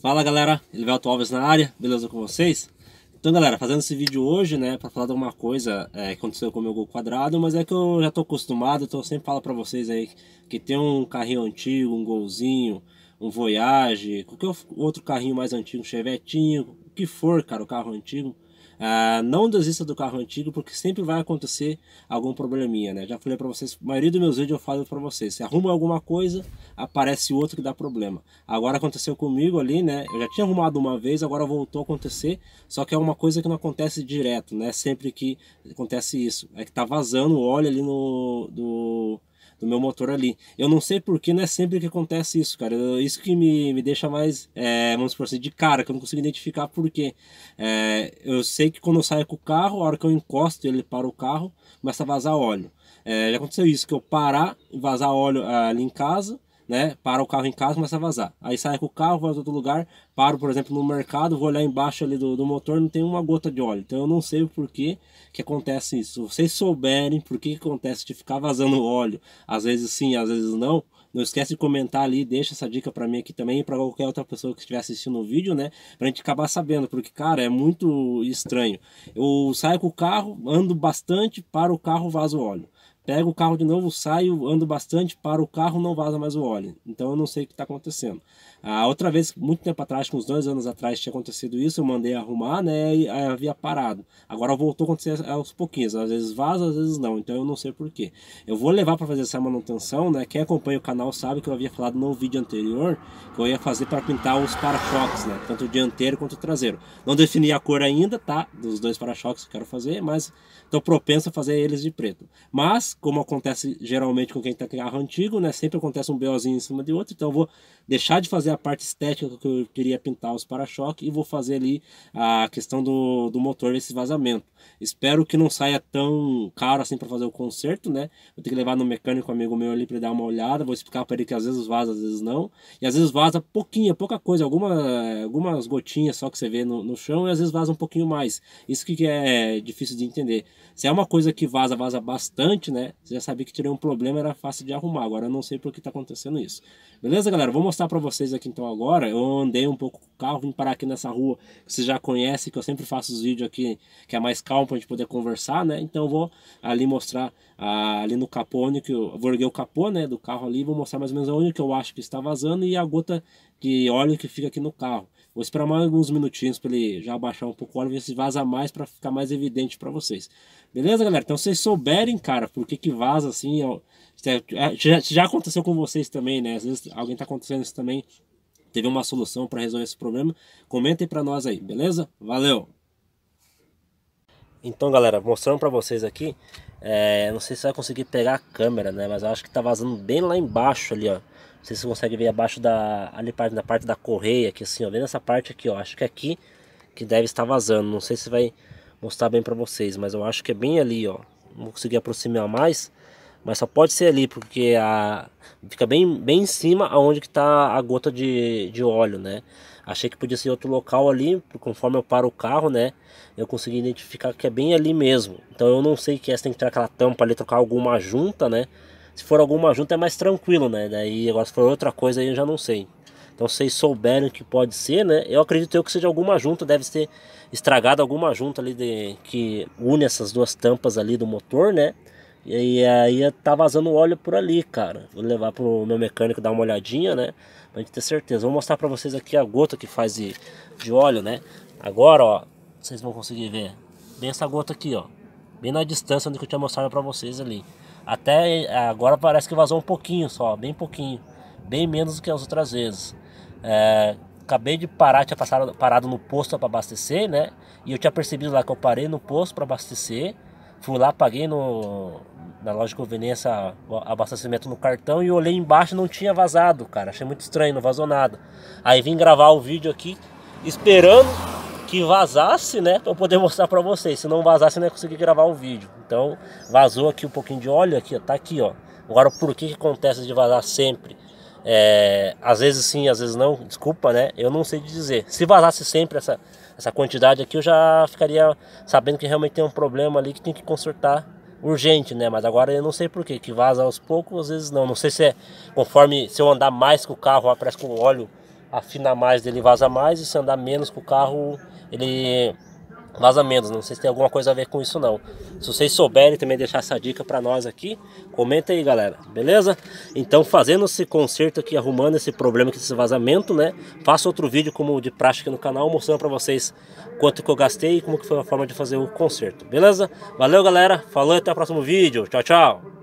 Fala galera, Elivelto Alves na área, beleza com vocês? Então galera, fazendo esse vídeo hoje, né, pra falar de alguma coisa é, que aconteceu com o meu Gol quadrado, mas é que eu já tô acostumado, então eu sempre falo pra vocês aí que tem um carrinho antigo, um Golzinho, um Voyage, qualquer outro carrinho mais antigo, um Chevetinho, o que for, cara, o carro antigo, ah, não desista do carro antigo, porque sempre vai acontecer algum probleminha, né? Já falei para vocês, a maioria dos meus vídeos eu falo para vocês, se arruma alguma coisa, aparece outro que dá problema. Agora aconteceu comigo ali, né? Eu já tinha arrumado uma vez, agora voltou a acontecer, só que é uma coisa que não acontece direto, né? Sempre que acontece isso, é que tá vazando o óleo ali no do do meu motor ali. Eu não sei porque não é sempre que acontece isso, cara. Eu, isso que me, me deixa mais, é, vamos por assim, de cara, que eu não consigo identificar porque. É, eu sei que quando eu saio com o carro, a hora que eu encosto ele para o carro, começa a vazar óleo. É, já aconteceu isso, que eu parar, e vazar óleo ah, ali em casa, né? Para o carro em casa, começa a vazar. Aí sai com o carro, vai para outro lugar, paro, por exemplo, no mercado, vou olhar embaixo ali do, do motor, não tem uma gota de óleo. Então eu não sei o porquê que acontece isso. Se vocês souberem por que acontece de ficar vazando óleo, às vezes sim, às vezes não, não esquece de comentar ali, deixa essa dica para mim aqui também e para qualquer outra pessoa que estiver assistindo o vídeo, né? Pra gente acabar sabendo, porque cara, é muito estranho. Eu saio com o carro, ando bastante, para o carro, vaza óleo pego o carro de novo, saio, ando bastante, paro o carro, não vaza mais o óleo. Então eu não sei o que está acontecendo. A outra vez, muito tempo atrás, com uns dois anos atrás, tinha acontecido isso, eu mandei arrumar, né, e havia parado. Agora voltou a acontecer aos pouquinhos, às vezes vaza, às vezes não, então eu não sei porquê. Eu vou levar para fazer essa manutenção, né, quem acompanha o canal sabe que eu havia falado no vídeo anterior que eu ia fazer para pintar os para-choques, né, tanto o dianteiro quanto o traseiro. Não defini a cor ainda, tá, dos dois para-choques que eu quero fazer, mas estou propenso a fazer eles de preto. Mas, como acontece geralmente com quem está carro antigo, né? Sempre acontece um BOzinho em cima de outro, então eu vou deixar de fazer a parte estética que eu queria pintar os para-choques e vou fazer ali a questão do, do motor esse vazamento. Espero que não saia tão caro assim para fazer o conserto, né? Vou ter que levar no mecânico amigo meu ali para dar uma olhada, vou explicar para ele que às vezes vaza, às vezes não, e às vezes vaza pouquinho, é pouca coisa, alguma, algumas gotinhas só que você vê no, no chão e às vezes vaza um pouquinho mais. Isso que é difícil de entender. Se é uma coisa que vaza, vaza bastante, né? Você já sabia que tinha um problema, era fácil de arrumar. Agora eu não sei por que tá acontecendo isso. Beleza, galera? Vou mostrar para vocês aqui então agora. Eu andei um pouco com o carro, vim parar aqui nessa rua que vocês já conhecem, que eu sempre faço os vídeos aqui, que é mais calmo pra gente poder conversar, né? Então eu vou ali mostrar ah, ali no capô capone, que eu vou erguer o capô, né, do carro ali, vou mostrar mais ou menos onde que eu acho que está vazando e a gota de óleo que fica aqui no carro. Vou esperar mais alguns minutinhos para ele já abaixar um pouco o óleo, ver se vaza mais para ficar mais evidente para vocês. Beleza, galera? Então, se vocês souberem, cara, por que que vaza assim, ó, é, é, já, já aconteceu com vocês também, né? Às vezes alguém tá acontecendo isso também, teve uma solução para resolver esse problema, comentem para nós aí, beleza? Valeu! Então, galera, mostrando para vocês aqui, é, não sei se vai conseguir pegar a câmera, né? Mas eu acho que tá vazando bem lá embaixo ali, ó. Não sei se você consegue ver abaixo da ali da parte da correia aqui assim, ó, bem nessa parte aqui, ó. Acho que é aqui que deve estar vazando. Não sei se vai mostrar bem para vocês, mas eu acho que é bem ali, ó. Não vou conseguir aproximar mais, mas só pode ser ali porque a fica bem bem em cima aonde que tá a gota de, de óleo, né? Achei que podia ser outro local ali, conforme eu paro o carro, né? Eu consegui identificar que é bem ali mesmo. Então eu não sei que é, essa tem que tirar aquela tampa ali, trocar alguma junta, né? Se for alguma junta é mais tranquilo, né? Daí agora se for outra coisa aí eu já não sei. Então se vocês souberem que pode ser, né? Eu acredito eu que seja alguma junta, deve ter estragado alguma junta ali de, que une essas duas tampas ali do motor, né? E aí tá vazando óleo por ali, cara. Vou levar pro meu mecânico dar uma olhadinha, né? Pra gente ter certeza. Vou mostrar pra vocês aqui a gota que faz de, de óleo, né? Agora, ó, vocês vão conseguir ver. Bem essa gota aqui, ó. Bem na distância onde eu tinha mostrado pra vocês ali. Até é, agora parece que vazou um pouquinho só, bem pouquinho, bem menos do que as outras vezes. É, acabei de parar, tinha passado, parado no posto para abastecer, né? E eu tinha percebido lá que eu parei no posto para abastecer, fui lá, paguei no, na loja de conveniência abastecimento no cartão e olhei embaixo não tinha vazado, cara. Achei muito estranho, não vazou nada. Aí vim gravar o vídeo aqui, esperando que vazasse, né? Pra eu poder mostrar pra vocês. Se não vazasse, eu não ia conseguir gravar o vídeo. Então, vazou aqui um pouquinho de óleo, aqui, ó, tá aqui, ó. Agora, por que, que acontece de vazar sempre? É, às vezes sim, às vezes não, desculpa, né? Eu não sei dizer. Se vazasse sempre essa, essa quantidade aqui, eu já ficaria sabendo que realmente tem um problema ali que tem que consertar urgente, né? Mas agora eu não sei por que. que vaza aos poucos, às vezes não. Não sei se é conforme se eu andar mais com o carro, parece que o óleo afina mais dele vaza mais, e se andar menos com o carro ele vaza menos. Não sei se tem alguma coisa a ver com isso não. Se vocês souberem também deixar essa dica para nós aqui, comenta aí, galera. Beleza? Então, fazendo esse conserto aqui, arrumando esse problema aqui esse vazamento, né? Faço outro vídeo como de prática no canal, mostrando para vocês quanto que eu gastei e como que foi a forma de fazer o conserto. Beleza? Valeu, galera. Falou, até o próximo vídeo. Tchau, tchau.